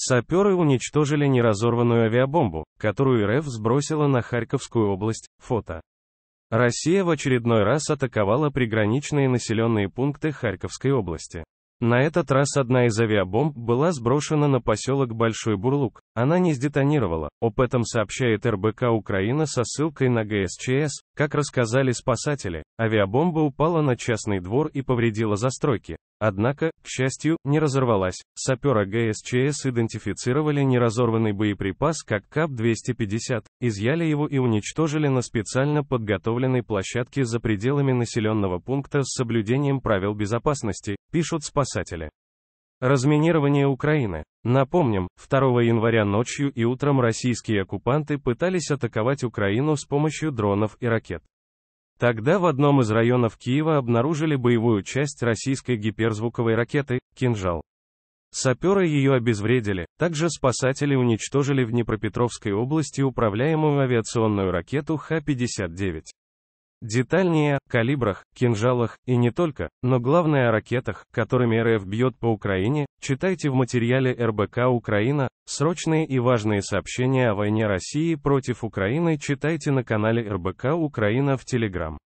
Саперы уничтожили неразорванную авиабомбу, которую РФ сбросила на Харьковскую область. Фото. Россия в очередной раз атаковала приграничные населенные пункты Харьковской области. На этот раз одна из авиабомб была сброшена на поселок Большой Бурлук. Она не сдетонировала. Об этом сообщает РБК Украина со ссылкой на ГСЧС. Как рассказали спасатели, авиабомба упала на частный двор и повредила застройки. Однако, к счастью, не разорвалась. Сапера ГСЧС идентифицировали неразорванный боеприпас как КАП-250, изъяли его и уничтожили на специально подготовленной площадке за пределами населенного пункта с соблюдением правил безопасности, пишут спасатели. Разминирование Украины. Напомним, 2 января ночью и утром российские оккупанты пытались атаковать Украину с помощью дронов и ракет. Тогда в одном из районов Киева обнаружили боевую часть российской гиперзвуковой ракеты «Кинжал». Саперы ее обезвредили, также спасатели уничтожили в Днепропетровской области управляемую авиационную ракету Х-59. Детальнее о калибрах, кинжалах и не только, но главное о ракетах, которыми РФ бьет по Украине, читайте в материале РБК «Украина», срочные и важные сообщения о войне России против Украины читайте на канале РБК «Украина» в Телеграм.